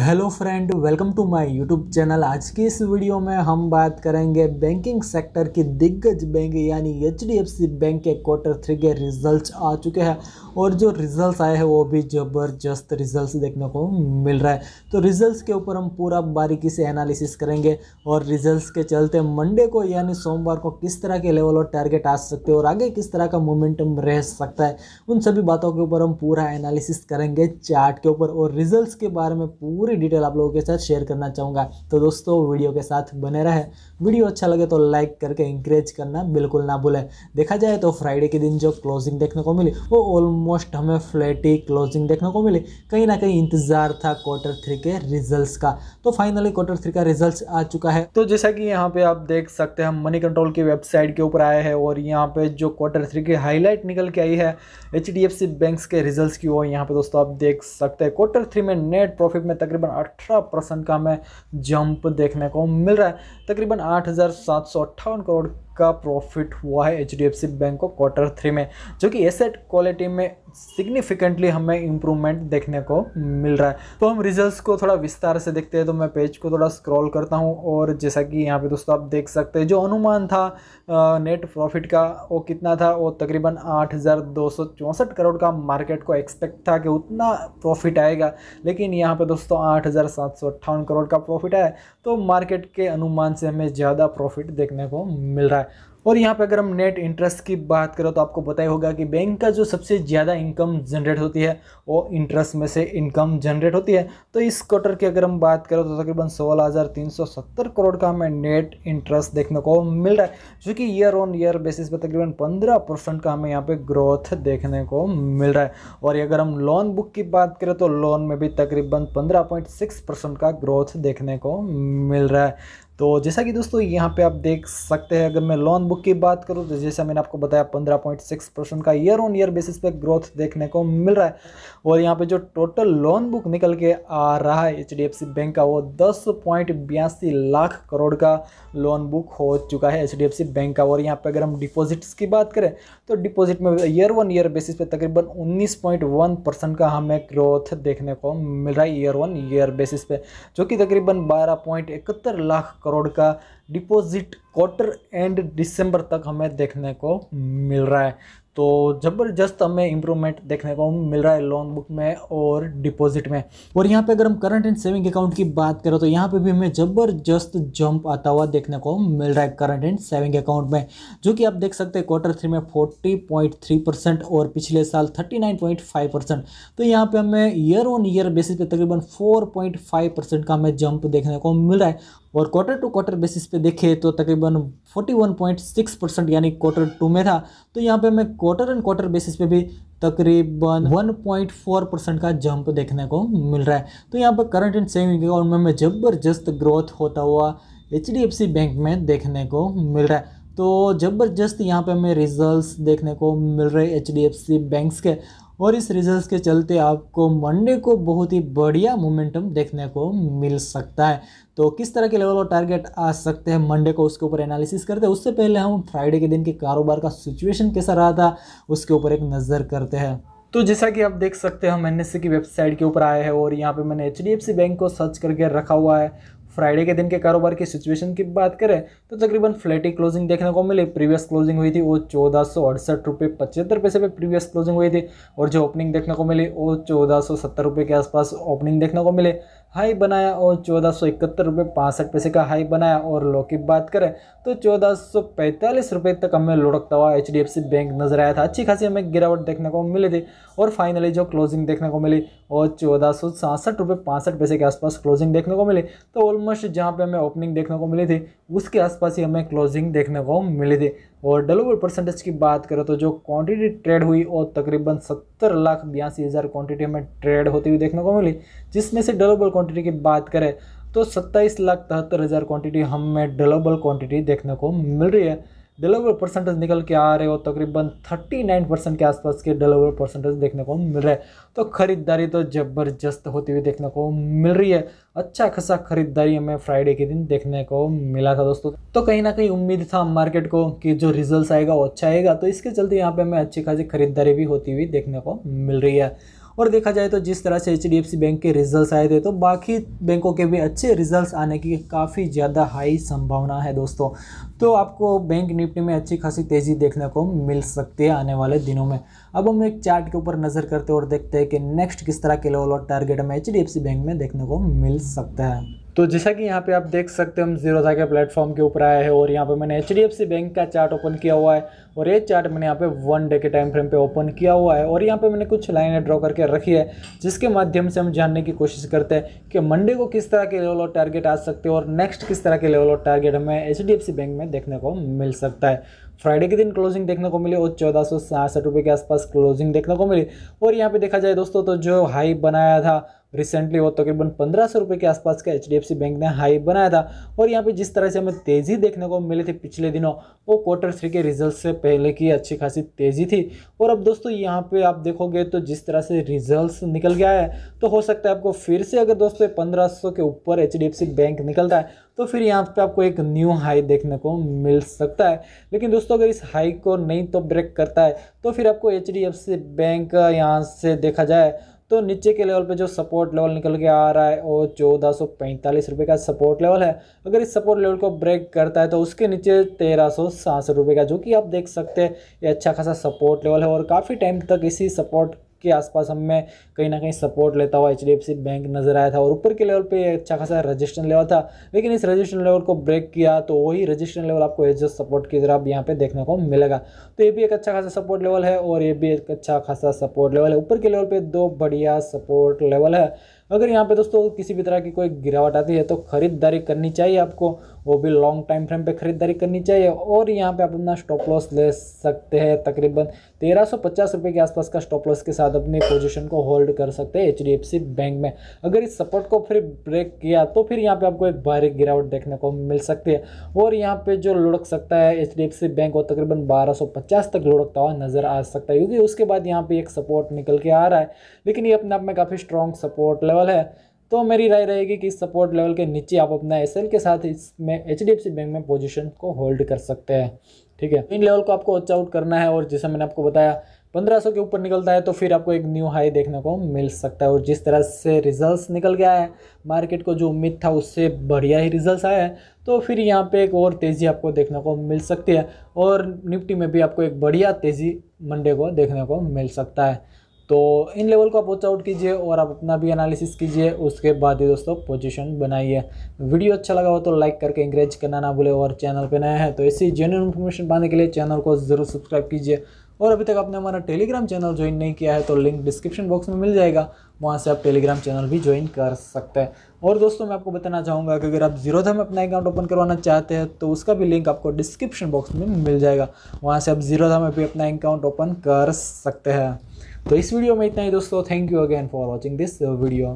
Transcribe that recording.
hello friend welcome to my YouTube channel आज की इस वीडियो में हम बात करेंगे बैंकिंग सेक्टर की दिग्गज बैंक यानी एच बैंक के क्वार्टर थ्री के रिजल्ट्स आ चुके हैं और जो रिजल्ट्स आए हैं वो भी ज़बरदस्त रिजल्ट्स देखने को मिल रहा है तो रिजल्ट्स के ऊपर हम पूरा बारीकी से एनालिसिस करेंगे और रिजल्ट के चलते मंडे को यानी सोमवार को किस तरह के लेवल और टारगेट आ सकते हैं और आगे किस तरह का मोमेंटम रह सकता है उन सभी बातों के ऊपर हम पूरा एनालिसिस करेंगे चार्ट के ऊपर और रिजल्ट के बारे में पूरा पूरी डिटेल आप लोगों के साथ शेयर करना चाहूँगा तो दोस्तों वीडियो के साथ बने रहे वीडियो अच्छा लगे तो लाइक करके इंकरेज करना बिल्कुल ना भूलें देखा जाए तो फ्राइडे के दिन जो क्लोजिंग देखने को मिली वो ऑलमोस्ट हमें फ्लैट ही क्लोजिंग देखने को मिली कहीं ना कहीं इंतजार था क्वार्टर थ्री के रिजल्ट का तो फाइनली क्वार्टर थ्री का रिजल्ट आ चुका है तो जैसा कि यहाँ पे आप देख सकते हैं मनी कंट्रोल की वेबसाइट के ऊपर आए हैं और यहाँ पे जो क्वार्टर थ्री की हाईलाइट निकल के आई है H D F C bank के रिजल्ट की वो यहाँ पे दोस्तों आप देख सकते हैं क्वार्टर थ्री में नेट प्रॉफिट में तक तकरीबन 18 परसेंट का हमें जंप देखने को मिल रहा है तकरीबन आठ करोड़ का प्रॉफिट हुआ है एच बैंक को क्वार्टर थ्री में जो कि एसेट क्वालिटी में सिग्निफिकेंटली हमें इम्प्रूवमेंट देखने को मिल रहा है तो हम रिजल्ट्स को थोड़ा विस्तार से देखते हैं तो मैं पेज को थोड़ा स्क्रॉल करता हूँ और जैसा कि यहाँ पे दोस्तों आप देख सकते हैं जो अनुमान था नेट प्रॉफिट का वो कितना था वो तकरीबन आठ करोड़ का मार्केट को एक्सपेक्ट था कि उतना प्रॉफिट आएगा लेकिन यहाँ पर दोस्तों आठ करोड़ का प्रॉफिट आया तो मार्केट के अनुमान से हमें ज़्यादा प्रॉफिट देखने को मिल रहा है और यहाँ पे अगर हम नेट इंटरेस्ट की बात करें तो आपको पता ही होगा कि बैंक का जो सबसे ज़्यादा इनकम जनरेट होती है वो इंटरेस्ट में से इनकम जनरेट होती है तो इस क्वार्टर की अगर हम बात करें तो तकरीबन सोलह हज़ार तीन सौ सत्तर करोड़ का हमें नेट इंटरेस्ट देखने को मिल रहा है जो कि ईयर ऑन ईयर बेसिस पर तकरीबन पंद्रह परसेंट का हमें यहाँ पर ग्रोथ देखने को मिल रहा है और अगर हम लोन बुक की बात करें तो लोन में भी तकरीबन पंद्रह पॉइंट सिक्स परसेंट का ग्रोथ देखने को मिल रहा है तो जैसा कि दोस्तों यहाँ पे आप देख सकते हैं अगर मैं लोन बुक की बात करूँ तो जैसा मैंने आपको बताया 15.6 परसेंट का ईयर ऑन ईयर बेसिस पे ग्रोथ देखने को मिल रहा है और यहाँ पे जो टोटल लोन बुक निकल के आ रहा है एच बैंक का वो दस लाख करोड़ का लोन बुक हो चुका है एच बैंक का और यहाँ पर अगर हम डिपोजिट्स की बात करें तो डिपोजिट में ईयर वन ईयर बेसिस पर तकरीबन उन्नीस परसेंट का हमें ग्रोथ देखने को मिल रहा है ईयर वन ईयर बेसिस पे जो कि तकरीबन बारह लाख करोड़ करोड़ का डिपॉजिट क्वार्टर एंड दिसंबर तक हमें देखने को मिल रहा है तो ज़बरदस्त हमें इम्प्रूवमेंट देखने को मिल रहा है लोन बुक में और डिपॉजिट में और यहाँ पे अगर हम करंट एंड सेविंग अकाउंट की बात करें तो यहाँ पे भी हमें ज़बरदस्त जंप आता हुआ देखने को मिल रहा है करंट एंड सेविंग अकाउंट में जो कि आप देख सकते हैं क्वार्टर थ्री में थ्री परसेंट और पिछले साल थर्टी परसेंट तो यहाँ पर हमें ईयर ऑन ईयर बेसिस पे तकरीबन फोर परसेंट का हमें जंप देखने को मिल रहा है और क्वार्टर टू क्वार्टर बेसिस पे देखें तो तकरीबन 41.6 परसेंट यानी क्वार्टर टू में था तो यहाँ पे हमें क्वार्टर एंड क्वार्टर बेसिस पे भी तकरीबन 1.4 परसेंट का जंप देखने को मिल रहा है तो यहाँ पर करंट एंड सेविंग अकाउंट में ज़बरदस्त ग्रोथ होता हुआ एच बैंक में देखने को मिल रहा है तो ज़बरदस्त यहाँ पे हमें रिजल्ट्स देखने को मिल रहे H D F C banks के और इस रिजल्ट के चलते आपको मंडे को बहुत ही बढ़िया मोमेंटम देखने को मिल सकता है तो किस तरह के लेवल और टारगेट आ सकते हैं मंडे को उसके ऊपर एनालिसिस करते हैं उससे पहले हम फ्राइडे के दिन के कारोबार का सिचुएशन कैसा रहा था उसके ऊपर एक नज़र करते हैं तो जैसा कि आप देख सकते हैं हम एन e की वेबसाइट के ऊपर आए हैं और यहाँ पे मैंने एच बैंक को सर्च करके रखा हुआ है फ्राइडे के दिन के कारोबार की सिचुएशन की बात करें तो तकरीबन फ्लैट ही क्लोजिंग देखने को मिली प्रीवियस क्लोजिंग हुई थी वो चौदह सौ अड़सठ रुपये पचहत्तर पैसे पर प्रीवियस क्लोजिंग हुई थी और जो ओपनिंग देखने को मिली वो चौदह सौ सत्तर रुपये के आसपास ओपनिंग देखने को मिले हाई बनाया और चौदह सौ इकहत्तर रुपये पाँसठ पैसे का हाई बनाया और लो की बात करें तो चौदह सौ पैंतालीस रुपये तक हमें लुढ़कता हुआ H D F C bank नजर आया था अच्छी खासी हमें गिरावट देखने को मिली थी और फाइनली जो क्लोजिंग देखने को मिली और चौदह सौ सड़सठ रुपये पाँसठ पैसे के आसपास क्लोजिंग देखने को मिली तो ऑलमोस्ट जहाँ पर हमें ओपनिंग देखने को मिली थी उसके आसपास ही हमें क्लोजिंग देखने को मिली थी और डलेबल परसेंटेज की बात करें तो जो क्वांटिटी ट्रेड हुई वो तकरीबन सत्तर लाख बयासी हज़ार क्वांटिटी में ट्रेड होती हुई देखने को मिली जिसमें से डलेबल क्वांटिटी की बात करें तो सत्ताईस लाख तिहत्तर हज़ार क्वांटिटी हमें डलेबल क्वांटिटी देखने को मिल रही है डिलीवर परसेंटेज निकल के आ रहे हो तकरीबन थर्टी नाइन परसेंट के आसपास के डिलीवर परसेंटेज देखने को मिल रहा है तो ख़रीदारी तो ज़बरदस्त होती हुई देखने को मिल रही है अच्छा खासा खरीदारी हमें फ्राइडे के दिन देखने को मिला था दोस्तों तो कहीं ना कहीं उम्मीद था मार्केट को कि जो रिजल्ट आएगा वो अच्छा आएगा तो इसके चलते यहाँ पर हमें अच्छी खासी खरीदारी भी होती हुई देखने को मिल रही है और देखा जाए तो जिस तरह से एच बैंक के रिजल्ट आए थे तो बाकी बैंकों के भी अच्छे रिजल्ट आने की काफ़ी ज़्यादा हाई संभावना है दोस्तों तो आपको बैंक निफ्टी में अच्छी खासी तेज़ी देखने को मिल सकती है आने वाले दिनों में अब हम एक चार्ट के ऊपर नज़र करते हैं और देखते हैं कि नेक्स्ट किस तरह के लेवल और टारगेट हमें एच बैंक में देखने को मिल सकता है तो जैसा कि यहाँ पे आप देख सकते हैं हम जीरो के प्लेटफॉर्म के ऊपर आए हैं और यहाँ पे मैंने एच बैंक का चार्ट ओपन किया हुआ है और ये चार्ट मैंने यहाँ पे वन डे के टाइम फ्रेम पे ओपन किया हुआ है और यहाँ पे मैंने कुछ लाइनें ड्रॉ करके रखी है जिसके माध्यम से हम जानने की कोशिश करते हैं कि मंडे को किस तरह के लेवल और टारगेट आ सकते हैं और नेक्स्ट किस तरह के लेवल और टारगेट हमें एच बैंक में देखने को मिल सकता है फ्राइडे के दिन क्लोजिंग देखने को मिली और चौदह सौ रुपये के आसपास क्लोजिंग देखने को मिली और यहाँ पे देखा जाए दोस्तों तो जो हाई बनाया था रिसेंटली वो तकरीबन तो पंद्रह सौ रुपये के आसपास का एच बैंक ने हाई बनाया था और यहाँ पे जिस तरह से हमें तेज़ी देखने को मिली थी पिछले दिनों वो क्वार्टर थ्री के रिजल्ट से पहले की अच्छी खासी तेज़ी थी और अब दोस्तों यहाँ पे आप देखोगे तो जिस तरह से रिजल्ट्स निकल गया है तो हो सकता है आपको फिर से अगर दोस्तों पंद्रह सौ के ऊपर एच बैंक निकलता है तो फिर यहाँ पे आपको एक न्यू हाई देखने को मिल सकता है लेकिन दोस्तों अगर इस हाई को नहीं तो ब्रेक करता है तो फिर आपको एच बैंक यहाँ से देखा जाए तो नीचे के लेवल पे जो सपोर्ट लेवल निकल के आ रहा है वो चौदह सौ पैंतालीस रुपये का सपोर्ट लेवल है अगर इस सपोर्ट लेवल को ब्रेक करता है तो उसके नीचे तेरह सौ सासठ रुपये का जो कि आप देख सकते हैं ये अच्छा खासा सपोर्ट लेवल है और काफ़ी टाइम तक इसी सपोर्ट के आसपास हमें कहीं ना कहीं सपोर्ट लेता हुआ एच बैंक नज़र आया था और ऊपर के लेवल पे अच्छा खासा रजिस्ट्रेशन लेवल था लेकिन इस रजिस्ट्रेशन लेवल को ब्रेक किया तो वही रजिस्ट्रेशन लेवल आपको एज सपोर्ट की तरफ यहाँ पे देखने को मिलेगा तो ये भी एक अच्छा खासा सपोर्ट लेवल है और ये भी एक अच्छा खासा सपोर्ट लेवल है ऊपर के लेवल पर दो बढ़िया सपोर्ट लेवल है अगर यहाँ पे दोस्तों किसी भी तरह की कोई गिरावट आती है तो खरीदारी करनी चाहिए आपको वो भी लॉन्ग टाइम फ्रेम पे खरीदारी करनी चाहिए और यहाँ पे आप अपना स्टॉप लॉस ले सकते हैं तकरीबन तेरह सौ पचास रुपये के आसपास का स्टॉप लॉस के साथ अपनी पोजीशन को होल्ड कर सकते हैं एच बैंक में अगर इस सपोर्ट को फिर ब्रेक किया तो फिर यहाँ पर आपको एक भारी गिरावट देखने को मिल सकती है और यहाँ पर जो लुढ़क सकता है एच बैंक वो तकरीबन बारह तक लुढ़कता हुआ नज़र आ सकता है क्योंकि उसके बाद यहाँ पर एक सपोर्ट निकल के आ रहा है लेकिन ये अपने आप में काफ़ी स्ट्रॉन्ग सपोर्ट लेवल लेवल है तो मेरी राय रहेगी कि सपोर्ट लेवल के नीचे आप अपना एस के साथ इसमें एच बैंक में पोजिशन को होल्ड कर सकते हैं ठीक है इन लेवल को आपको वॉच आउट करना है और जैसे मैंने आपको बताया 1500 के ऊपर निकलता है तो फिर आपको एक न्यू हाई देखने को मिल सकता है और जिस तरह से रिजल्ट्स निकल गया है मार्केट को जो उम्मीद था उससे बढ़िया ही रिजल्ट्स आया है तो फिर यहाँ पे एक और तेज़ी आपको देखने को मिल सकती है और निफ्टी में भी आपको एक बढ़िया तेज़ी मंडे को देखने को मिल सकता है तो इन लेवल को आप वॉच आउट कीजिए और आप अपना भी एनालिसिस कीजिए उसके बाद ही दोस्तों पोजीशन बनाइए वीडियो अच्छा लगा हो तो लाइक करके इंकरेज करना ना भूले और चैनल पर नया है तो ऐसी जेन्यून इन्फॉर्मेशन पाने के लिए चैनल को ज़रूर सब्सक्राइब कीजिए और अभी तक आपने हमारा टेलीग्राम चैनल ज्वाइन नहीं किया है तो लिंक डिस्क्रिप्शन बॉक्स में मिल जाएगा वहाँ से आप टेलीग्राम चैनल भी ज्वाइन कर सकते हैं और दोस्तों मैं आपको बताना चाहूँगा कि अगर आप जीरोधा में अपना अकाउंट ओपन करवाना चाहते हैं तो उसका भी लिंक आपको डिस्क्रिप्शन बॉक्स में मिल जाएगा वहाँ से आप जीरोधा में भी अपना अकाउंट ओपन कर सकते हैं तो इस वीडियो में इतना ही दोस्तों thank you again for watching this video